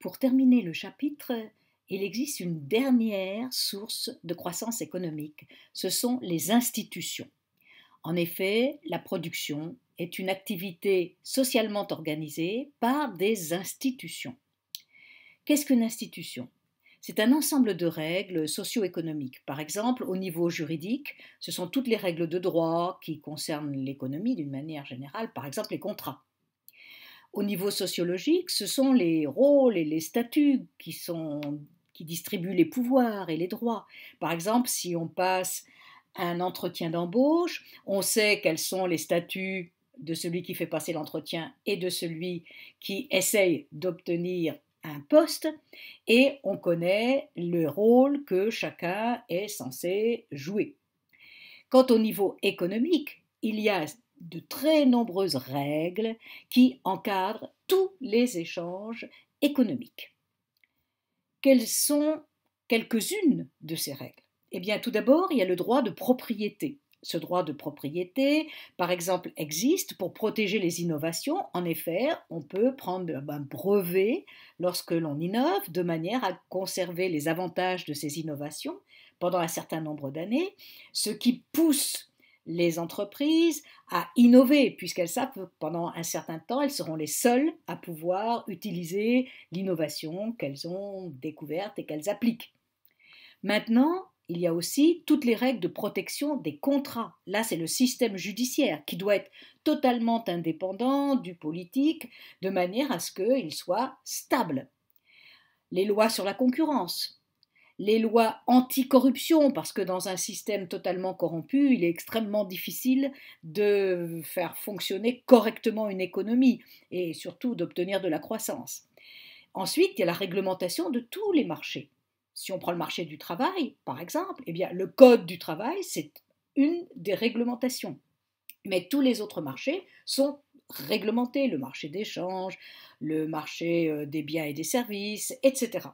Pour terminer le chapitre, il existe une dernière source de croissance économique, ce sont les institutions. En effet, la production est une activité socialement organisée par des institutions. Qu'est-ce qu'une institution C'est un ensemble de règles socio-économiques. Par exemple, au niveau juridique, ce sont toutes les règles de droit qui concernent l'économie d'une manière générale, par exemple les contrats. Au niveau sociologique, ce sont les rôles et les statuts qui, sont, qui distribuent les pouvoirs et les droits. Par exemple, si on passe un entretien d'embauche, on sait quels sont les statuts de celui qui fait passer l'entretien et de celui qui essaye d'obtenir un poste et on connaît le rôle que chacun est censé jouer. Quant au niveau économique, il y a de très nombreuses règles qui encadrent tous les échanges économiques. Quelles sont quelques-unes de ces règles Eh bien, tout d'abord, il y a le droit de propriété. Ce droit de propriété, par exemple, existe pour protéger les innovations. En effet, on peut prendre un brevet lorsque l'on innove de manière à conserver les avantages de ces innovations pendant un certain nombre d'années, ce qui pousse les entreprises à innover, puisqu'elles savent que pendant un certain temps, elles seront les seules à pouvoir utiliser l'innovation qu'elles ont découverte et qu'elles appliquent. Maintenant, il y a aussi toutes les règles de protection des contrats. Là, c'est le système judiciaire qui doit être totalement indépendant du politique, de manière à ce qu'il soit stable. Les lois sur la concurrence, les lois anticorruption, parce que dans un système totalement corrompu, il est extrêmement difficile de faire fonctionner correctement une économie et surtout d'obtenir de la croissance. Ensuite, il y a la réglementation de tous les marchés. Si on prend le marché du travail, par exemple, eh bien, le code du travail, c'est une des réglementations. Mais tous les autres marchés sont réglementés, le marché d'échange, le marché euh, des biens et des services, etc.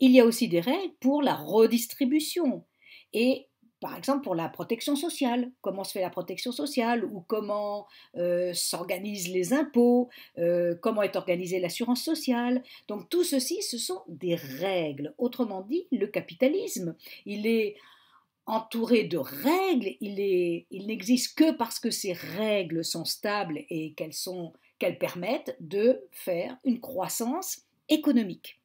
Il y a aussi des règles pour la redistribution et par exemple pour la protection sociale, comment se fait la protection sociale ou comment euh, s'organisent les impôts, euh, comment est organisée l'assurance sociale. Donc tout ceci, ce sont des règles. Autrement dit, le capitalisme, il est entouré de règles, il, n'existe que parce que ces règles sont stables et qu'elles permettent de faire une croissance économique.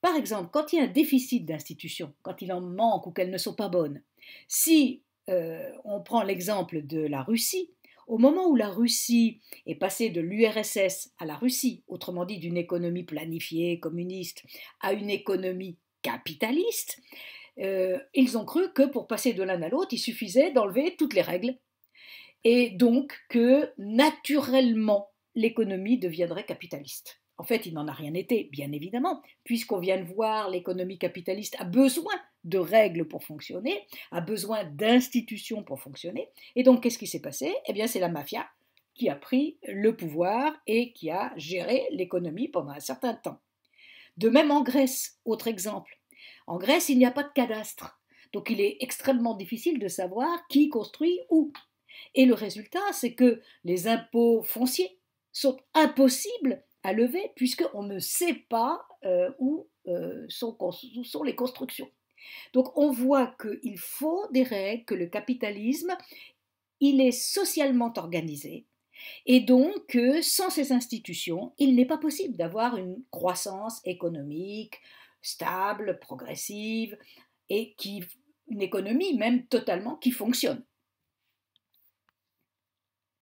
Par exemple, quand il y a un déficit d'institutions, quand il en manque ou qu'elles ne sont pas bonnes, si euh, on prend l'exemple de la Russie, au moment où la Russie est passée de l'URSS à la Russie, autrement dit d'une économie planifiée, communiste, à une économie capitaliste, euh, ils ont cru que pour passer de l'un à l'autre, il suffisait d'enlever toutes les règles. Et donc que naturellement, l'économie deviendrait capitaliste. En fait, il n'en a rien été, bien évidemment, puisqu'on vient de voir l'économie capitaliste a besoin de règles pour fonctionner, a besoin d'institutions pour fonctionner. Et donc, qu'est-ce qui s'est passé Eh bien, c'est la mafia qui a pris le pouvoir et qui a géré l'économie pendant un certain temps. De même en Grèce, autre exemple. En Grèce, il n'y a pas de cadastre. Donc il est extrêmement difficile de savoir qui construit où. Et le résultat, c'est que les impôts fonciers sont impossibles à lever, puisqu'on ne sait pas euh, euh, où, sont, les constructions. Donc on voit qu'il faut des règles, que le capitalisme, il est socialement organisé, et donc, que sans ces institutions, il n'est pas possible d'avoir une croissance économique stable, progressive, et qui, une économie même totalement qui fonctionne.